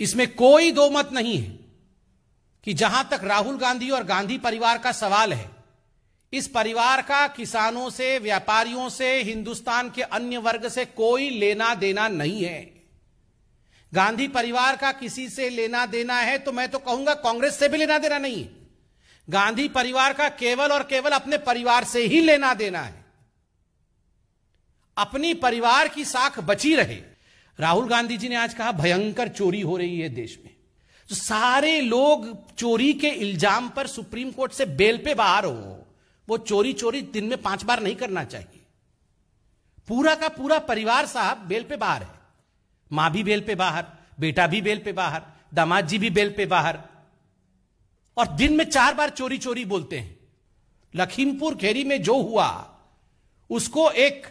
इसमें कोई दो मत नहीं है कि जहां तक राहुल गांधी और गांधी परिवार का सवाल है इस परिवार का किसानों से व्यापारियों से हिंदुस्तान के अन्य वर्ग से कोई लेना देना नहीं है गांधी परिवार का किसी से लेना देना है तो मैं तो कहूंगा कांग्रेस से भी लेना देना नहीं है गांधी परिवार का केवल और केवल अपने परिवार से ही लेना देना है अपनी परिवार की साख बची रहे राहुल गांधी जी ने आज कहा भयंकर चोरी हो रही है देश में तो सारे लोग चोरी के इल्जाम पर सुप्रीम कोर्ट से बेल पे बाहर हो वो चोरी चोरी दिन में पांच बार नहीं करना चाहिए पूरा का पूरा परिवार साहब बेल पे बाहर है मां भी बेल पे बाहर बेटा भी बेल पे बाहर दामाद जी भी बेल पे बाहर और दिन में चार बार चोरी चोरी बोलते हैं लखीमपुर खेरी में जो हुआ उसको एक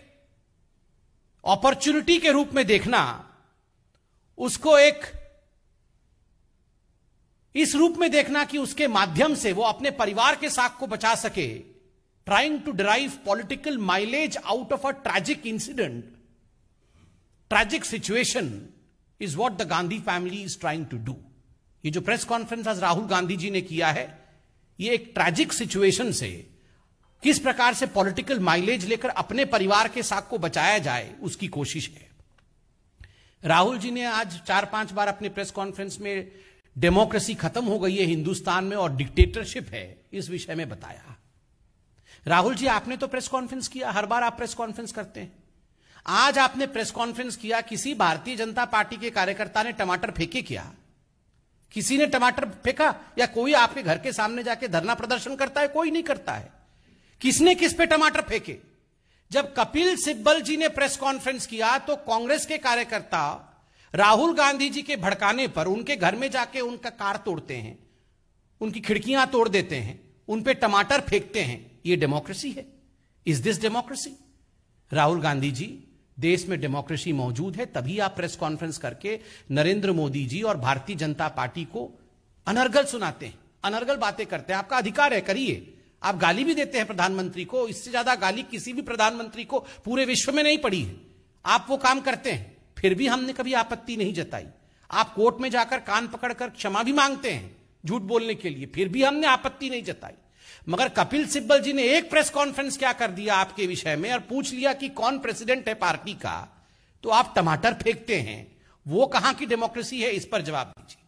अपॉर्चुनिटी के रूप में देखना उसको एक इस रूप में देखना कि उसके माध्यम से वो अपने परिवार के साख को बचा सके trying to drive political mileage out of a tragic incident tragic situation is what the Gandhi family is trying to do ये जो प्रेस कॉन्फ्रेंस आज राहुल गांधी जी ने किया है ये एक ट्रैजिक सिचुएशन से किस प्रकार से पॉलिटिकल माइलेज लेकर अपने परिवार के साख को बचाया जाए उसकी कोशिश है राहुल जी ने आज चार पांच बार अपने प्रेस कॉन्फ्रेंस में डेमोक्रेसी खत्म हो गई है हिंदुस्तान में और डिक्टेटरशिप है इस विषय में बताया राहुल जी आपने तो प्रेस कॉन्फ्रेंस किया हर बार आप प्रेस कॉन्फ्रेंस करते हैं आज आपने प्रेस कॉन्फ्रेंस किया किसी भारतीय जनता पार्टी के कार्यकर्ता ने टमाटर फेंके क्या किसी ने टमाटर फेंका या कोई आपके घर के सामने जाके धरना प्रदर्शन करता है कोई नहीं करता है किसने किस पे टमाटर फेंके जब कपिल सिब्बल जी ने प्रेस कॉन्फ्रेंस किया तो कांग्रेस के कार्यकर्ता राहुल गांधी जी के भड़काने पर उनके घर में जाके उनका कार तोड़ते हैं उनकी खिड़कियां तोड़ देते हैं उन पे टमाटर फेंकते हैं ये डेमोक्रेसी है is this democracy Rahul Gandhi ji देश में डेमोक्रेसी मौजूद है तभी आप प्रेस कॉन्फ्रेंस करके नरेंद्र मोदी जी और भारतीय जनता पार्टी को अनर्गल सुनाते हैं अनर्गल बातें करते हैं आपका अधिकार है करिए आप गाली भी देते हैं प्रधानमंत्री को इससे ज्यादा गाली किसी भी प्रधानमंत्री को पूरे विश्व में नहीं पड़ी है आप वो काम करते हैं फिर भी हमने कभी आपत्ति नहीं जताई आप कोर्ट में जाकर कान पकड़कर क्षमा भी मांगते हैं झूठ बोलने के लिए फिर भी हमने आपत्ति नहीं जताई मगर कपिल सिब्बल जी ने एक प्रेस कॉन्फ्रेंस क्या कर दिया आपके विषय में और पूछ लिया कि कौन प्रेसिडेंट है पार्टी का तो आप टमाटर फेंकते हैं वो कहां की डेमोक्रेसी है इस पर जवाब दीजिए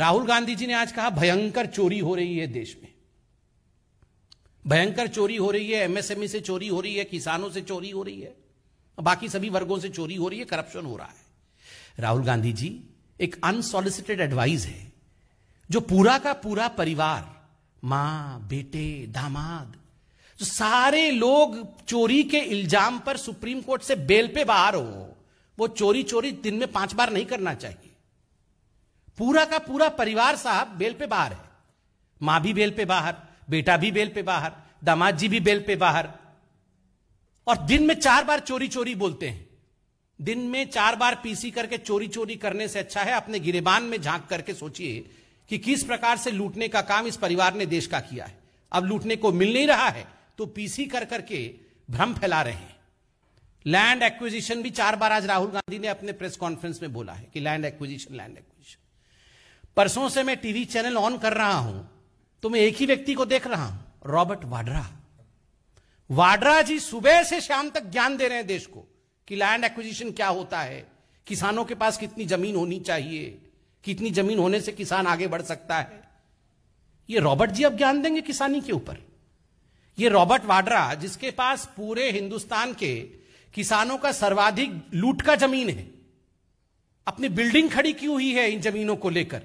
राहुल गांधी जी ने आज कहा भयंकर चोरी हो रही है देश में भयंकर चोरी हो रही है एमएसएमई e से चोरी हो रही है किसानों से चोरी हो रही है बाकी सभी वर्गों से चोरी हो रही है करप्शन हो रहा है राहुल गांधी जी एक अनसोलिसिटेड एडवाइस है जो पूरा का पूरा परिवार मां बेटे दामाद जो सारे लोग चोरी के इल्जाम पर सुप्रीम कोर्ट से बेल पे बाहर हो वो चोरी चोरी दिन में पांच बार नहीं करना चाहिए पूरा का पूरा परिवार साहब बेल पे बाहर है मां भी बेल पे बाहर बेटा भी बेल पे बाहर दामाद जी भी बेल पे बाहर और दिन में चार बार चोरी चोरी बोलते हैं दिन में चार बार पीसी करके चोरी चोरी करने से अच्छा है अपने गिरेबान में झांक करके सोचिए कि किस प्रकार से लूटने का काम इस परिवार ने देश का किया है अब लूटने को मिल नहीं रहा है तो पीसी कर करके भ्रम फैला रहे हैं लैंड एक्विजिशन भी चार बार आज राहुल गांधी ने अपने प्रेस कॉन्फ्रेंस में बोला है कि लैंड एक्विजिशन लैंड एक्विजिशन परसों से मैं टीवी चैनल ऑन कर रहा हूं तो मैं एक ही व्यक्ति को देख रहा हूं रॉबर्ट वाड्रा वाड्रा जी सुबह से शाम तक ज्ञान दे रहे हैं देश को कि लैंड एक्विजिशन क्या होता है किसानों के पास कितनी जमीन होनी चाहिए कितनी जमीन होने से किसान आगे बढ़ सकता है ये रॉबर्ट जी अब ज्ञान देंगे किसानी के ऊपर ये रॉबर्ट वाड्रा जिसके पास पूरे हिंदुस्तान के किसानों का सर्वाधिक लूट का जमीन है अपनी बिल्डिंग खड़ी की हुई है इन जमीनों को लेकर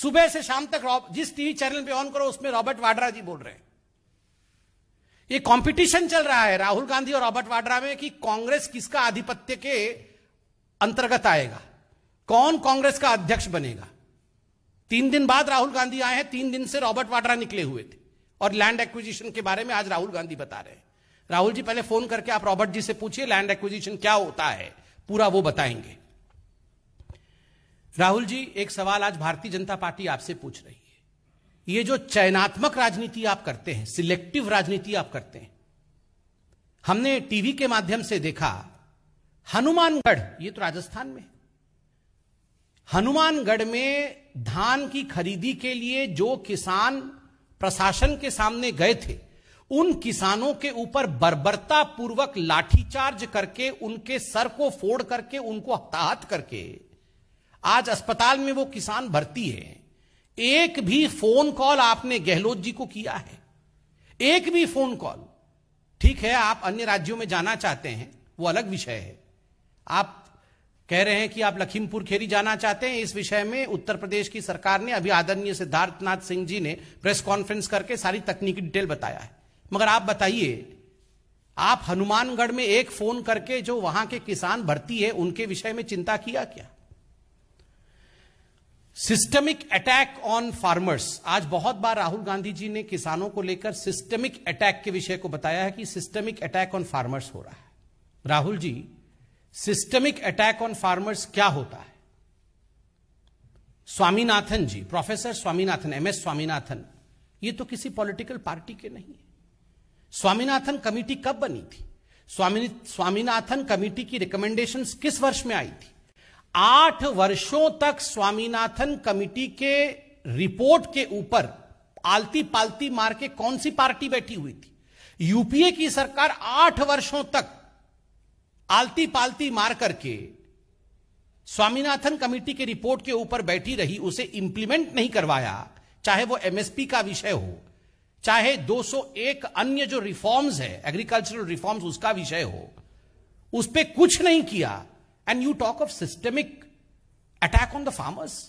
सुबह से शाम तक जिस टीवी चैनल पे ऑन करो उसमें रॉबर्ट वाड्रा जी बोल रहे हैं ये कंपटीशन चल रहा है राहुल गांधी और रॉबर्ट वाड्रा में कि कांग्रेस किसका आधिपत्य के अंतर्गत आएगा कौन कांग्रेस का अध्यक्ष बनेगा तीन दिन बाद राहुल गांधी आए हैं तीन दिन से रॉबर्ट वाड्रा निकले हुए थे और लैंड एक्विजिशन के बारे में आज राहुल गांधी बता रहे हैं राहुल जी पहले फोन करके आप रॉबर्ट जी से पूछिए लैंड एक्विजिशन क्या होता है पूरा वो बताएंगे राहुल जी एक सवाल आज भारतीय जनता पार्टी आपसे पूछ रही है ये जो चयनात्मक राजनीति आप करते हैं सिलेक्टिव राजनीति आप करते हैं हमने टीवी के माध्यम से देखा हनुमानगढ़ ये तो राजस्थान में हनुमानगढ़ में धान की खरीदी के लिए जो किसान प्रशासन के सामने गए थे उन किसानों के ऊपर बर्बरता पूर्वक लाठीचार्ज करके उनके सर को फोड़ करके उनको हताहत करके आज अस्पताल में वो किसान भर्ती है एक भी फोन कॉल आपने गहलोत जी को किया है एक भी फोन कॉल ठीक है आप अन्य राज्यों में जाना चाहते हैं वो अलग विषय है आप कह रहे हैं कि आप लखीमपुर खेरी जाना चाहते हैं इस विषय में उत्तर प्रदेश की सरकार ने अभी आदरणीय सिद्धार्थनाथ सिंह जी ने प्रेस कॉन्फ्रेंस करके सारी तकनीकी डिटेल बताया है मगर आप बताइए आप हनुमानगढ़ में एक फोन करके जो वहां के किसान भर्ती है उनके विषय में चिंता किया क्या सिस्टमिक अटैक ऑन फार्मर्स आज बहुत बार राहुल गांधी जी ने किसानों को लेकर सिस्टमिक अटैक के विषय को बताया है कि सिस्टमिक अटैक ऑन फार्मर्स हो रहा है Rahul ji systemic attack on farmers क्या होता है स्वामीनाथन जी प्रोफेसर स्वामीनाथन एमएस स्वामीनाथन ये तो किसी पॉलिटिकल पार्टी के नहीं है स्वामीनाथन कमेटी कब बनी थी स्वामी स्वामीनाथन कमेटी की रिकमेंडेशन किस वर्ष में आई थी आठ वर्षों तक स्वामीनाथन कमिटी के रिपोर्ट के ऊपर आलती पालती मार के कौन सी पार्टी बैठी हुई थी यूपीए की सरकार आठ वर्षों तक आलती पालती मार करके स्वामीनाथन कमेटी के रिपोर्ट के ऊपर बैठी रही उसे इंप्लीमेंट नहीं करवाया चाहे वो एमएसपी का विषय हो चाहे 201 अन्य जो रिफॉर्म्स है एग्रीकल्चरल रिफॉर्म्स उसका विषय हो उस पर कुछ नहीं किया and you talk of systemic attack on the farmers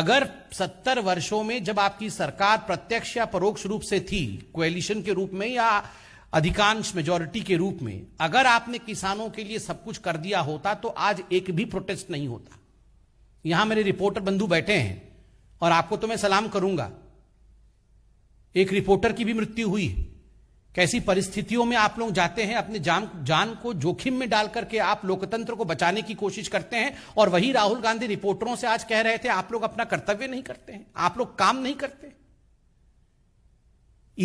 अगर 70 वर्षों में जब आपकी सरकार प्रत्यक्ष या परोक्ष रूप से थी क्वेलिशन के रूप में या अधिकांश मेजोरिटी के रूप में अगर आपने किसानों के लिए सब कुछ कर दिया होता तो आज एक भी प्रोटेस्ट नहीं होता यहां मेरे रिपोर्टर बंधु बैठे हैं और आपको तो मैं सलाम करूंगा एक रिपोर्टर की भी मृत्यु हुई है कैसी परिस्थितियों में आप लोग जाते हैं अपने जान जान को जोखिम में डाल करके आप लोकतंत्र को बचाने की कोशिश करते हैं और वही राहुल गांधी रिपोर्टरों से आज कह रहे थे आप लोग अपना कर्तव्य नहीं करते हैं आप लोग काम नहीं करते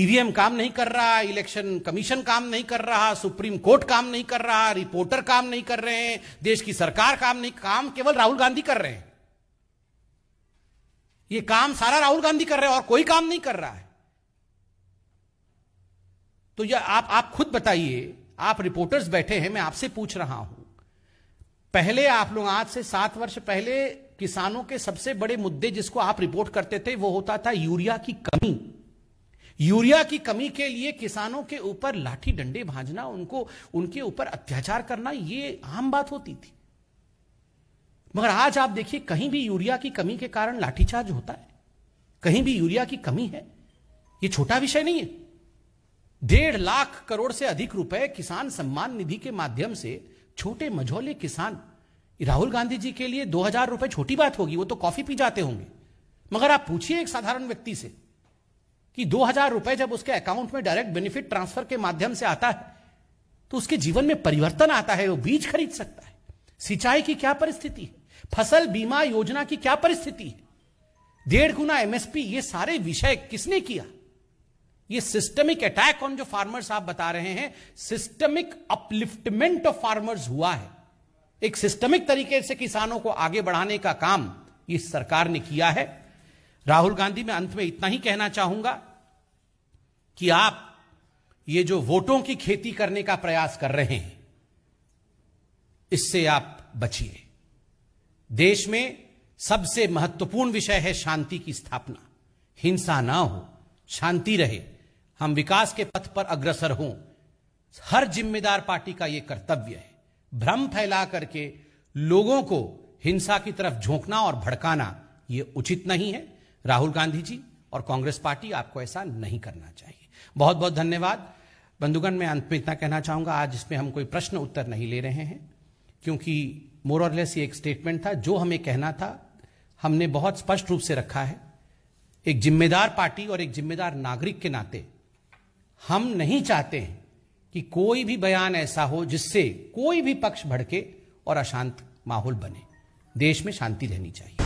ईवीएम काम नहीं कर रहा इलेक्शन कमीशन काम नहीं कर रहा सुप्रीम कोर्ट काम नहीं कर रहा रिपोर्टर काम नहीं कर रहे हैं देश की सरकार काम नहीं काम केवल राहुल गांधी कर रहे हैं ये काम सारा राहुल गांधी कर रहे हैं और कोई काम नहीं कर रहा है तो यह आप आप खुद बताइए आप रिपोर्टर्स बैठे हैं मैं आपसे पूछ रहा हूं पहले आप लोग आज से सात वर्ष पहले किसानों के सबसे बड़े मुद्दे जिसको आप रिपोर्ट करते थे वो होता था यूरिया की कमी यूरिया की कमी के लिए किसानों के ऊपर लाठी डंडे भाजना उनको उनके ऊपर अत्याचार करना ये आम बात होती थी मगर आज आप देखिए कहीं भी यूरिया की कमी के कारण लाठीचार्ज होता है कहीं भी यूरिया की कमी है ये छोटा विषय नहीं है डेढ़ लाख करोड़ से अधिक रुपए किसान सम्मान निधि के माध्यम से छोटे मझोले किसान राहुल गांधी जी के लिए दो हजार रुपए छोटी बात होगी वो तो कॉफी पी जाते होंगे मगर आप पूछिए एक साधारण व्यक्ति से कि दो हजार रुपए जब उसके अकाउंट में डायरेक्ट बेनिफिट ट्रांसफर के माध्यम से आता है तो उसके जीवन में परिवर्तन आता है वो बीज खरीद सकता है सिंचाई की क्या परिस्थिति है फसल बीमा योजना की क्या परिस्थिति है डेढ़ गुना एमएसपी ये सारे विषय किसने किया ये सिस्टमिक अटैक ऑन जो फार्मर्स आप बता रहे हैं सिस्टमिक अपलिफ्टमेंट ऑफ फार्मर्स हुआ है एक सिस्टमिक तरीके से किसानों को आगे बढ़ाने का काम इस सरकार ने किया है राहुल गांधी मैं अंत में इतना ही कहना चाहूंगा कि आप ये जो वोटों की खेती करने का प्रयास कर रहे हैं इससे आप बचिए देश में सबसे महत्वपूर्ण विषय है शांति की स्थापना हिंसा ना हो शांति रहे हम विकास के पथ पर अग्रसर हों हर जिम्मेदार पार्टी का यह कर्तव्य है भ्रम फैला करके लोगों को हिंसा की तरफ झोंकना और भड़काना यह उचित नहीं है राहुल गांधी जी और कांग्रेस पार्टी आपको ऐसा नहीं करना चाहिए बहुत बहुत धन्यवाद बंधुगण मैं अंत में इतना कहना चाहूंगा आज इसमें हम कोई प्रश्न उत्तर नहीं ले रहे हैं क्योंकि मोर और लेस ये एक स्टेटमेंट था जो हमें कहना था हमने बहुत स्पष्ट रूप से रखा है एक जिम्मेदार पार्टी और एक जिम्मेदार नागरिक के नाते हम नहीं चाहते हैं कि कोई भी बयान ऐसा हो जिससे कोई भी पक्ष भड़के और अशांत माहौल बने देश में शांति रहनी चाहिए